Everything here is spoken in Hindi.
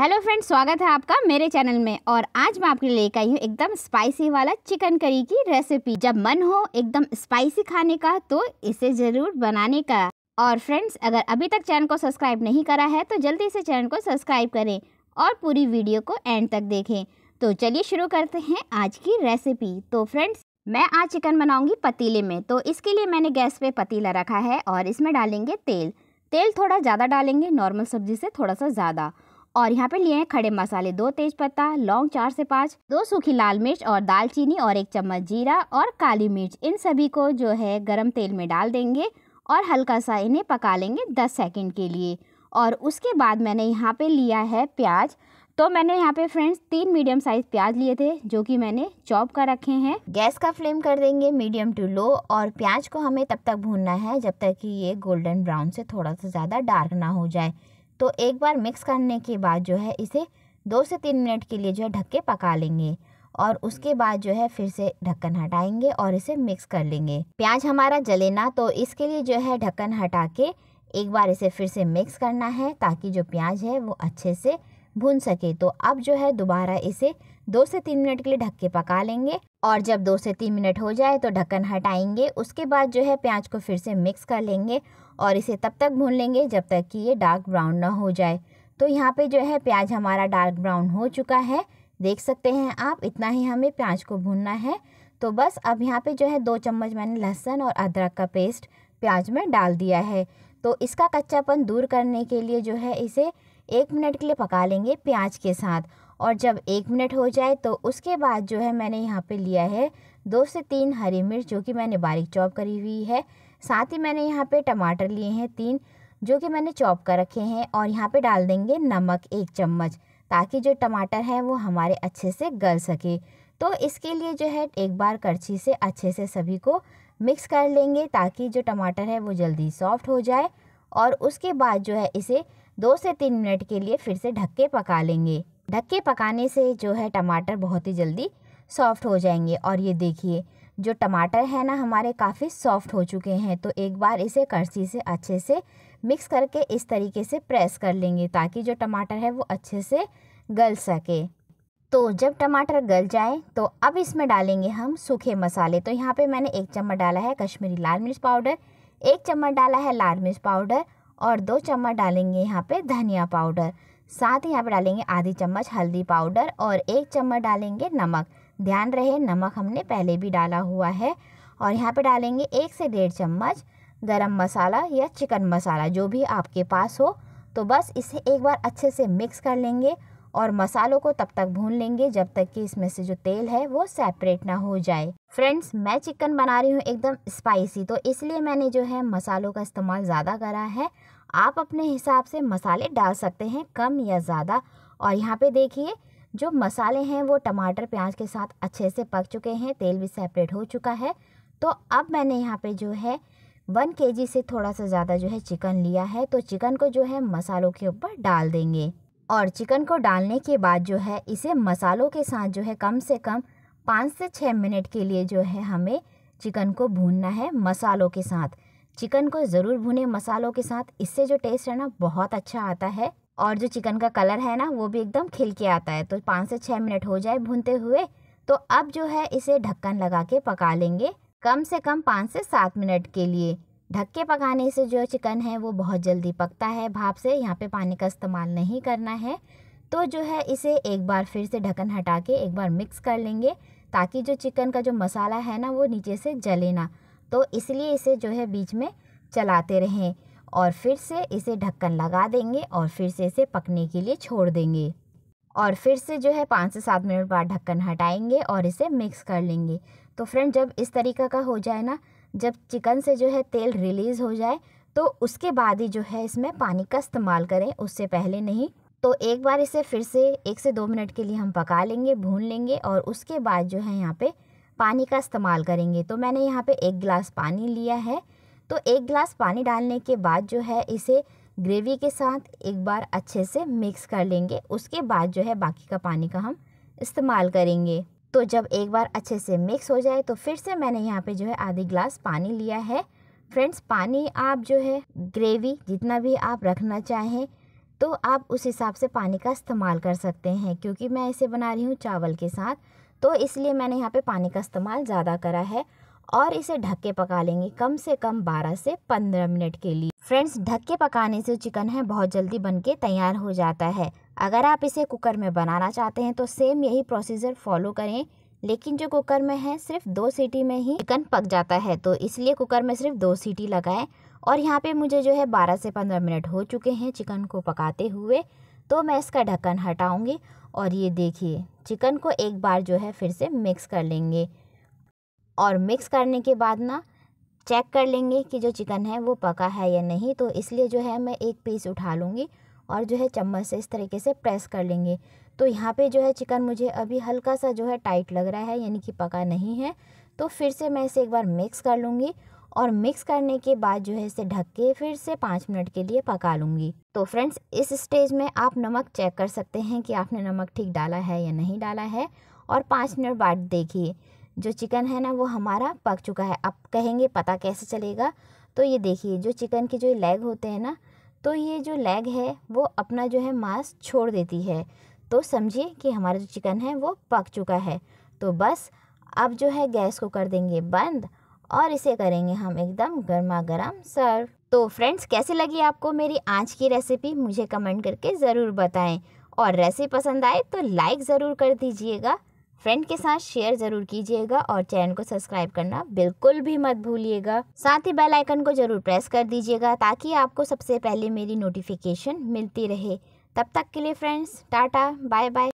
हेलो फ्रेंड्स स्वागत है आपका मेरे चैनल में और आज मैं आपके लिए लेकर आई हूँ एकदम स्पाइसी वाला चिकन करी की रेसिपी जब मन हो एकदम स्पाइसी खाने का तो इसे ज़रूर बनाने का और फ्रेंड्स अगर अभी तक चैनल को सब्सक्राइब नहीं करा है तो जल्दी से चैनल को सब्सक्राइब करें और पूरी वीडियो को एंड तक देखें तो चलिए शुरू करते हैं आज की रेसिपी तो फ्रेंड्स मैं आज चिकन बनाऊंगी पतीले में तो इसके लिए मैंने गैस पे पतीला रखा है और इसमें डालेंगे तेल तेल थोड़ा ज़्यादा डालेंगे नॉर्मल सब्जी से थोड़ा सा ज़्यादा और यहाँ पे लिए हैं खड़े मसाले दो तेज पत्ता लौंग चार से पाँच दो सूखी लाल मिर्च और दालचीनी और एक चम्मच जीरा और काली मिर्च इन सभी को जो है गर्म तेल में डाल देंगे और हल्का सा इन्हें पका लेंगे दस सेकेंड के लिए और उसके बाद मैंने यहाँ पे लिया है प्याज तो मैंने यहाँ पे फ्रेंड्स तीन मीडियम साइज प्याज लिए थे जो कि मैंने चॉप कर रखे हैं गैस का फ्लेम कर देंगे मीडियम टू लो और प्याज को हमें तब तक भूनना है जब तक कि ये गोल्डन ब्राउन से थोड़ा सा ज़्यादा डार्क ना हो जाए तो एक बार मिक्स करने के बाद जो है इसे दो से तीन मिनट के लिए जो है ढक के पका लेंगे और उसके बाद जो है फिर से ढक्कन हटाएंगे और इसे मिक्स कर लेंगे प्याज हमारा जले ना तो इसके लिए जो है ढक्कन हटा के एक बार इसे फिर से मिक्स करना है ताकि जो प्याज है वो अच्छे से भून सके तो अब जो है दोबारा इसे दो से तीन मिनट के लिए ढक के पका लेंगे और जब दो से तीन मिनट हो जाए तो ढक्कन हटाएंगे उसके बाद जो है प्याज को फिर से मिक्स कर लेंगे और इसे तब तक भून लेंगे जब तक कि ये डार्क ब्राउन ना हो जाए तो यहाँ पे जो है प्याज हमारा डार्क ब्राउन हो चुका है देख सकते हैं आप इतना ही हमें प्याज को भूनना है तो बस अब यहाँ पे जो है दो चम्मच मैंने लहसुन और अदरक का पेस्ट प्याज में डाल दिया है तो इसका कच्चापन दूर करने के लिए जो है इसे एक मिनट के लिए पका लेंगे प्याज के साथ और जब एक मिनट हो जाए तो उसके बाद जो है मैंने यहाँ पे लिया है दो से तीन हरी मिर्च जो कि मैंने बारीक चॉप करी हुई है साथ ही मैंने यहाँ पे टमाटर लिए हैं तीन जो कि मैंने चॉप कर रखे हैं और यहाँ पे डाल देंगे नमक एक चम्मच ताकि जो टमाटर है वो हमारे अच्छे से गल सके तो इसके लिए जो है एक बार करछी से अच्छे से सभी को मिक्स कर लेंगे ताकि जो टमाटर है वो जल्दी सॉफ्ट हो जाए और उसके बाद जो है इसे दो से तीन मिनट के लिए फिर से ढक्के पका लेंगे ढक्के पकाने से जो है टमाटर बहुत ही जल्दी सॉफ्ट हो जाएंगे और ये देखिए जो टमाटर है ना हमारे काफ़ी सॉफ्ट हो चुके हैं तो एक बार इसे करछी से अच्छे से मिक्स करके इस तरीके से प्रेस कर लेंगे ताकि जो टमाटर है वो अच्छे से गल सके तो जब टमाटर गल जाए तो अब इसमें डालेंगे हम सूखे मसाले तो यहाँ पे मैंने एक चम्मच डाला है कश्मीरी लाल मिर्च पाउडर एक चम्मच डाला है लाल मिर्च पाउडर और दो चम्मच डालेंगे यहाँ पे धनिया पाउडर साथ ही यहाँ पे डालेंगे आधी चम्मच हल्दी पाउडर और एक चम्मच डालेंगे नमक ध्यान रहे नमक हमने पहले भी डाला हुआ है और यहाँ पे डालेंगे एक से डेढ़ चम्मच गरम मसाला या चिकन मसाला जो भी आपके पास हो तो बस इसे एक बार अच्छे से मिक्स कर लेंगे और मसालों को तब तक भून लेंगे जब तक कि इसमें से जो तेल है वो सेपरेट ना हो जाए फ्रेंड्स मैं चिकन बना रही हूँ एकदम स्पाइसी तो इसलिए मैंने जो है मसालों का इस्तेमाल ज़्यादा करा है आप अपने हिसाब से मसाले डाल सकते हैं कम या ज़्यादा और यहाँ पे देखिए जो मसाले हैं वो टमाटर प्याज के साथ अच्छे से पक चुके हैं तेल भी सेपरेट हो चुका है तो अब मैंने यहाँ पर जो है वन के से थोड़ा सा ज़्यादा जो है चिकन लिया है तो चिकन को जो है मसालों के ऊपर डाल देंगे और चिकन को डालने के बाद जो है इसे मसालों के साथ जो है कम से कम पाँच से छः मिनट के लिए जो है हमें चिकन को भूनना है मसालों के साथ चिकन को ज़रूर भूने मसालों के साथ इससे जो टेस्ट है ना बहुत अच्छा आता है और जो चिकन का कलर है ना वो भी एकदम खिल के आता है तो पाँच से छः मिनट हो जाए भूनते हुए तो अब जो है इसे ढक्कन लगा के पका लेंगे कम से कम पाँच से सात मिनट के लिए ढक्के पकाने से जो चिकन है वो बहुत जल्दी पकता है भाप से यहाँ पे पानी का इस्तेमाल नहीं करना है तो जो है इसे एक बार फिर से ढक्कन हटा के एक बार मिक्स कर लेंगे ताकि जो चिकन का जो मसाला है ना वो नीचे से जले ना तो इसलिए इसे जो है बीच में चलाते रहें और फिर से इसे ढक्कन लगा देंगे और फिर से इसे पकने के लिए छोड़ देंगे और फिर से जो है पाँच से सात मिनट बाद ढक्कन हटाएंगे और इसे मिक्स कर लेंगे तो फ्रेंड जब इस तरीका का हो जाए ना जब चिकन से जो है तेल रिलीज़ हो जाए तो उसके बाद ही जो है इसमें पानी का इस्तेमाल करें उससे पहले नहीं तो एक बार इसे फिर से एक से दो मिनट के लिए हम पका लेंगे भून लेंगे और उसके बाद जो है यहाँ पे पानी का इस्तेमाल करेंगे तो मैंने यहाँ पे एक गिलास पानी लिया है तो एक गिलास पानी डालने के बाद जो है इसे ग्रेवी के साथ एक बार अच्छे से मिक्स कर लेंगे उसके बाद जो है बाकी का पानी का हम इस्तेमाल करेंगे तो जब एक बार अच्छे से मिक्स हो जाए तो फिर से मैंने यहाँ पे जो है आधी ग्लास पानी लिया है फ्रेंड्स पानी आप जो है ग्रेवी जितना भी आप रखना चाहें तो आप उस हिसाब से पानी का इस्तेमाल कर सकते हैं क्योंकि मैं इसे बना रही हूँ चावल के साथ तो इसलिए मैंने यहाँ पे पानी का इस्तेमाल ज़्यादा करा है और इसे ढक के पका लेंगे कम से कम 12 से 15 मिनट के लिए फ्रेंड्स ढक के पकाने से चिकन है बहुत जल्दी बन के तैयार हो जाता है अगर आप इसे कुकर में बनाना चाहते हैं तो सेम यही प्रोसीजर फॉलो करें लेकिन जो कुकर में है सिर्फ दो सीटी में ही चिकन पक जाता है तो इसलिए कुकर में सिर्फ दो सीटी लगाएं और यहाँ पे मुझे जो है बारह से पंद्रह मिनट हो चुके हैं चिकन को पकाते हुए तो मैं इसका ढक्कन हटाऊँगी और ये देखिए चिकन को एक बार जो है फिर से मिक्स कर लेंगे और मिक्स करने के बाद ना चेक कर लेंगे कि जो चिकन है वो पका है या नहीं तो इसलिए जो है मैं एक पीस उठा लूँगी और जो है चम्मच से इस तरीके से प्रेस कर लेंगे तो यहाँ पे जो है चिकन मुझे अभी हल्का सा जो है टाइट लग रहा है यानी कि पका नहीं है तो फिर से मैं इसे एक बार मिक्स कर लूँगी और मिक्स करने के बाद जो है इसे ढक के फिर से पाँच मिनट के लिए पका लूँगी तो फ्रेंड्स इस स्टेज में आप नमक चेक कर सकते हैं कि आपने नमक ठीक डाला है या नहीं डाला है और पाँच मिनट बाद देखिए जो चिकन है ना वो हमारा पक चुका है आप कहेंगे पता कैसे चलेगा तो ये देखिए जो चिकन के जो लेग होते हैं ना तो ये जो लेग है वो अपना जो है मांस छोड़ देती है तो समझिए कि हमारा जो चिकन है वो पक चुका है तो बस अब जो है गैस को कर देंगे बंद और इसे करेंगे हम एकदम गर्मा गर्म सर्व तो फ्रेंड्स कैसे लगी आपको मेरी आज की रेसिपी मुझे कमेंट करके ज़रूर बताएं और रेसिपी पसंद आए तो लाइक ज़रूर कर दीजिएगा फ्रेंड के साथ शेयर जरूर कीजिएगा और चैनल को सब्सक्राइब करना बिल्कुल भी मत भूलिएगा साथ ही बेल आइकन को जरूर प्रेस कर दीजिएगा ताकि आपको सबसे पहले मेरी नोटिफिकेशन मिलती रहे तब तक के लिए फ्रेंड्स टाटा बाय बाय